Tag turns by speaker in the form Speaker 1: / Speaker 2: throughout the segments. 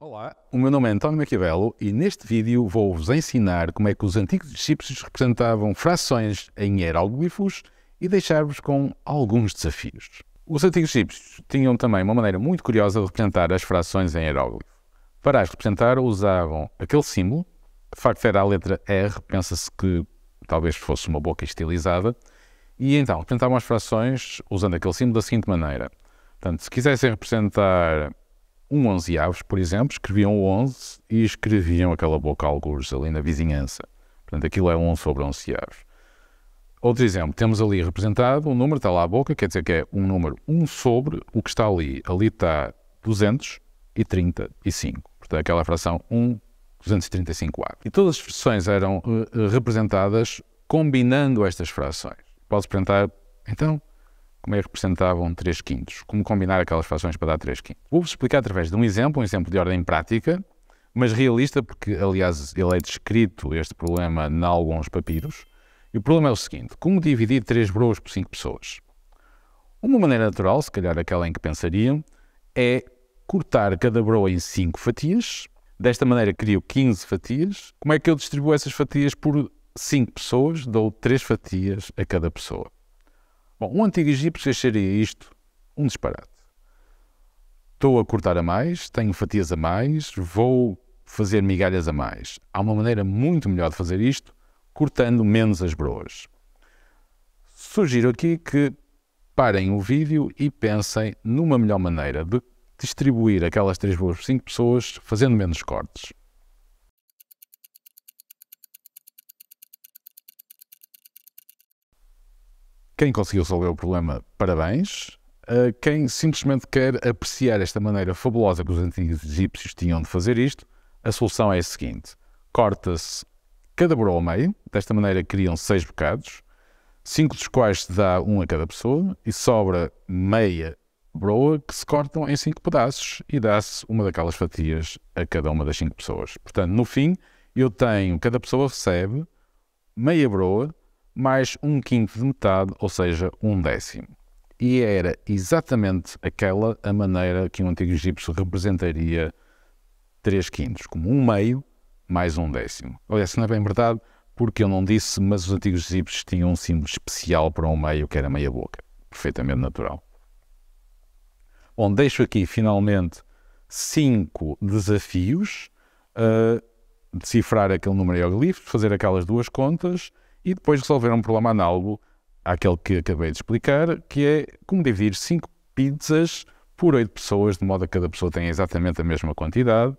Speaker 1: Olá, o meu nome é António Maquiavelo e neste vídeo vou-vos ensinar como é que os antigos egípcios representavam frações em hieróglifos e deixar-vos com alguns desafios. Os antigos egípcios tinham também uma maneira muito curiosa de representar as frações em hieróglifo. Para as representar, usavam aquele símbolo, de facto era a letra R, pensa-se que talvez fosse uma boca estilizada, e então representavam as frações usando aquele símbolo da seguinte maneira. Portanto, se quisessem representar um onzeavos, por exemplo, escreviam o 11 e escreviam aquela boca algures ali na vizinhança. Portanto, aquilo é um sobre onzeavos. Outro exemplo, temos ali representado um número, está lá a boca, quer dizer que é um número 1 sobre o que está ali. Ali está 235. Portanto, aquela fração 1, 235A. E todas as frações eram eh, representadas combinando estas frações. Posso perguntar, então, como é que representavam 3 quintos, como combinar aquelas frações para dar 3 quintos. Vou-vos explicar através de um exemplo, um exemplo de ordem prática, mas realista, porque, aliás, ele é descrito, este problema, em alguns papiros. E o problema é o seguinte, como dividir 3 broas por 5 pessoas? Uma maneira natural, se calhar aquela em que pensariam, é cortar cada broa em 5 fatias. Desta maneira crio 15 fatias. Como é que eu distribuo essas fatias por 5 pessoas? Dou 3 fatias a cada pessoa. Bom, um antigo egípcio acharia isto um disparate. Estou a cortar a mais, tenho fatias a mais, vou fazer migalhas a mais. Há uma maneira muito melhor de fazer isto, cortando menos as broas. Sugiro aqui que parem o vídeo e pensem numa melhor maneira de distribuir aquelas três boas por cinco pessoas, fazendo menos cortes. Quem conseguiu resolver o problema, parabéns. Uh, quem simplesmente quer apreciar esta maneira fabulosa que os antigos egípcios tinham de fazer isto, a solução é a seguinte: corta-se cada broa ao meio, desta maneira criam seis bocados, cinco dos quais se dá um a cada pessoa, e sobra meia broa que se cortam em cinco pedaços e dá-se uma daquelas fatias a cada uma das cinco pessoas. Portanto, no fim, eu tenho, cada pessoa recebe meia broa mais um quinto de metade, ou seja, um décimo. E era exatamente aquela a maneira que um antigo egípcio representaria três quintos, como um meio mais um décimo. Olha, se não é bem verdade, porque eu não disse, mas os antigos egípcios tinham um símbolo especial para um meio, que era meia boca. Perfeitamente natural. Bom, deixo aqui finalmente cinco desafios. Uh, decifrar aquele número hieroglífico, fazer aquelas duas contas e depois resolver um problema análogo àquele que acabei de explicar, que é como dividir 5 pizzas por 8 pessoas, de modo a que cada pessoa tenha exatamente a mesma quantidade,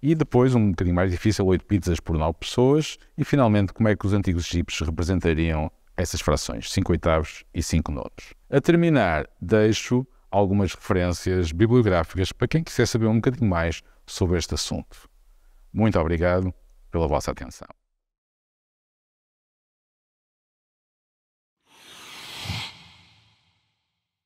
Speaker 1: e depois, um bocadinho mais difícil, 8 pizzas por 9 pessoas, e finalmente, como é que os antigos egípcios representariam essas frações, 5 oitavos e 5 nonos. A terminar, deixo algumas referências bibliográficas para quem quiser saber um bocadinho mais sobre este assunto. Muito obrigado pela vossa atenção.